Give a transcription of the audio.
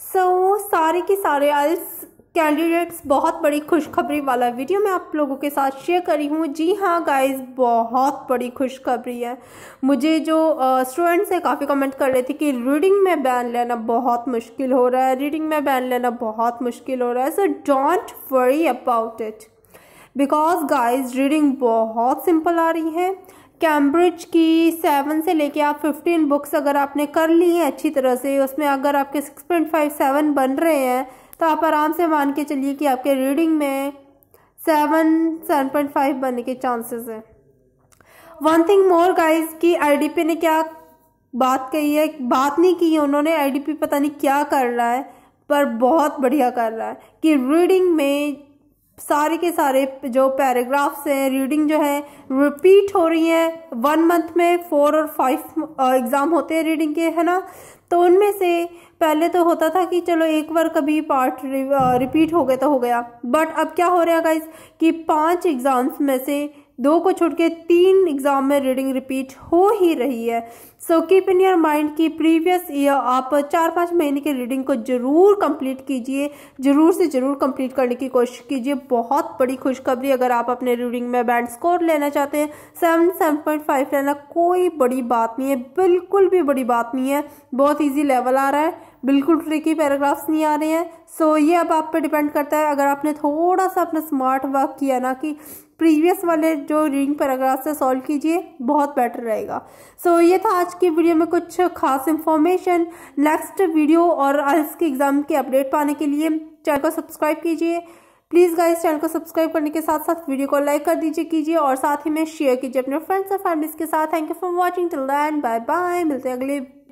सो so, सारे के सारे आइल्स कैंडिडेट्स बहुत बड़ी खुशखबरी वाला वीडियो मैं आप लोगों के साथ शेयर करी हूँ जी हाँ गाइस बहुत बड़ी खुशखबरी है मुझे जो स्टूडेंट्स है काफ़ी कमेंट कर रहे थे कि रीडिंग में बैन लेना बहुत मुश्किल हो रहा है रीडिंग में बैन लेना बहुत मुश्किल हो रहा है so don't worry about it because guys reading बहुत सिंपल आ रही है कैम्ब्रिज की सेवन से लेके आप फिफ्टीन बुक्स अगर आपने कर ली हैं अच्छी तरह से उसमें अगर आपके सिक्स पॉइंट फाइव सेवन बन रहे हैं तो आप आराम से मान के चलिए कि आपके रीडिंग में सेवन सेवन पॉइंट फाइव बनने के चांसेस हैं वन थिंग मोर गाइज कि आई ने क्या बात कही है बात नहीं की है उन्होंने आई पता नहीं क्या कर रहा है पर बहुत बढ़िया कर रहा है कि रीडिंग में सारे के सारे जो पैराग्राफ्स हैं रीडिंग जो है रिपीट हो रही है वन मंथ में फोर और फाइव एग्ज़ाम होते हैं रीडिंग के है ना तो उनमें से पहले तो होता था कि चलो एक बार कभी पार्ट रिपीट हो गया तो हो गया बट अब क्या हो रहा है गाइज कि पांच एग्ज़ाम्स में से दो को छोड़ के तीन एग्जाम में रीडिंग रिपीट हो ही रही है so keep in your mind कि प्रीवियस ईयर आप चार पाँच महीने की रीडिंग को ज़रूर कंप्लीट कीजिए ज़रूर से ज़रूर कंप्लीट करने की कोशिश कीजिए बहुत बड़ी खुशखबरी अगर आप अपने रीडिंग में बैंड स्कोर लेना चाहते हैं सेवन सेवन पॉइंट फाइव लेना कोई बड़ी बात नहीं है बिल्कुल भी बड़ी बात नहीं है बहुत ईजी लेवल आ रहा है बिल्कुल ट्रिकी पैराग्राफ्स नहीं आ रहे हैं सो so, ये अब आप पे डिपेंड करता है अगर आपने थोड़ा सा अपना स्मार्ट वर्क किया ना कि प्रीवियस वाले जो रीडिंग पैराग्राफ से सॉल्व कीजिए बहुत बेटर रहेगा सो so, ये था आज की वीडियो में कुछ खास इन्फॉर्मेशन नेक्स्ट वीडियो और आज के एग्ज़ाम के अपडेट पाने के लिए चैनल को सब्सक्राइब कीजिए प्लीज़ गाइस चैनल को सब्सक्राइब करने के साथ साथ वीडियो को लाइक कर दीजिए कीजिए और साथ ही में शेयर कीजिए अपने फ्रेंड्स और फैमिलीज़ के साथ thank you for watching till then bye bye मिलते हैं अगले